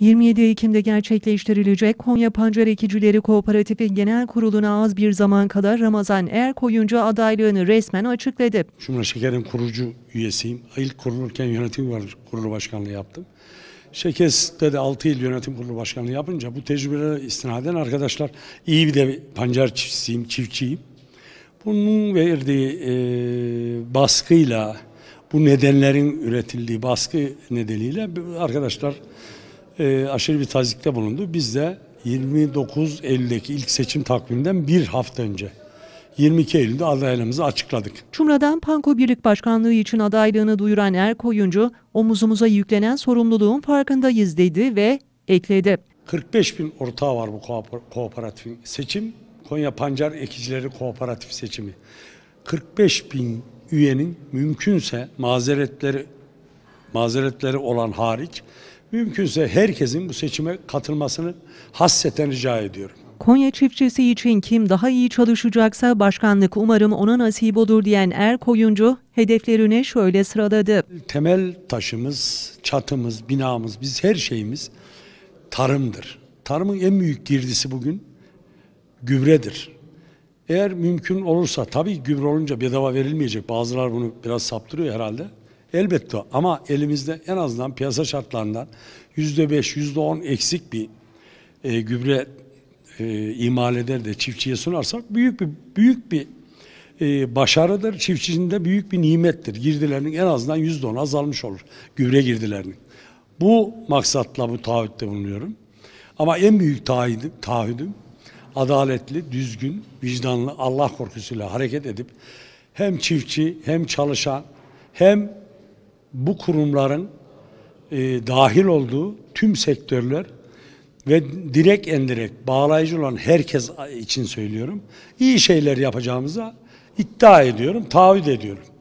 27 Ekim'de gerçekleştirilecek Konya Pancar Ekicileri Kooperatifi Genel Kurulu'na az bir zaman kadar Ramazan Er Erkoyuncu adaylığını resmen açıkladı. Cumhur Şeker'in kurucu üyesiyim. İlk kurulurken yönetim var, kurulu başkanlığı yaptım. Şekes'te de 6 yıl yönetim kurulu başkanlığı yapınca bu tecrübelere istinaden arkadaşlar iyi bir de pancar çiftçisiyim, çiftçiyim. Bunun verdiği e, baskıyla, bu nedenlerin üretildiği baskı nedeniyle arkadaşlar e, aşırı bir tazikte bulundu. Biz de 29 Eylül'deki ilk seçim takviminden bir hafta önce 22 Eylül'de adaylarımızı açıkladık. Çumra'dan Panko Birlik Başkanlığı için adaylığını duyuran Erkoyuncu, omuzumuza yüklenen sorumluluğun farkındayız dedi ve ekledi. 45 bin ortağı var bu kooperatifin seçim. Konya Pancar Ekicileri Kooperatif seçimi. 45 bin üyenin mümkünse mazeretleri mazeretleri olan hariç mümkünse herkesin bu seçime katılmasını hasseten rica ediyorum. Konya çiftçisi için kim daha iyi çalışacaksa başkanlık umarım ona nasip olur diyen Er Koyuncu hedeflerini şöyle sıraladı. Temel taşımız, çatımız, binamız, biz her şeyimiz tarımdır. Tarımın en büyük girdisi bugün gübredir. Eğer mümkün olursa tabii gübre olunca bedava verilmeyecek. Bazılar bunu biraz saptırıyor herhalde. Elbette ama elimizde en azından piyasa şartlarından yüzde beş, yüzde on eksik bir e, gübre e, imal eder de çiftçiye sunarsak büyük bir büyük bir e, başarıdır. Çiftçinin de büyük bir nimettir. Girdilerinin en azından yüzde on azalmış olur. Gübre girdilerinin. Bu maksatla bu taahhütte bulunuyorum. Ama en büyük taahhüdüm, taahhüdüm adaletli, düzgün, vicdanlı, Allah korkusuyla hareket edip hem çiftçi hem çalışan hem bu kurumların e, dahil olduğu tüm sektörler ve direkt endirek bağlayıcı olan herkes için söylüyorum. İyi şeyler yapacağımıza iddia ediyorum, taahhüt ediyorum.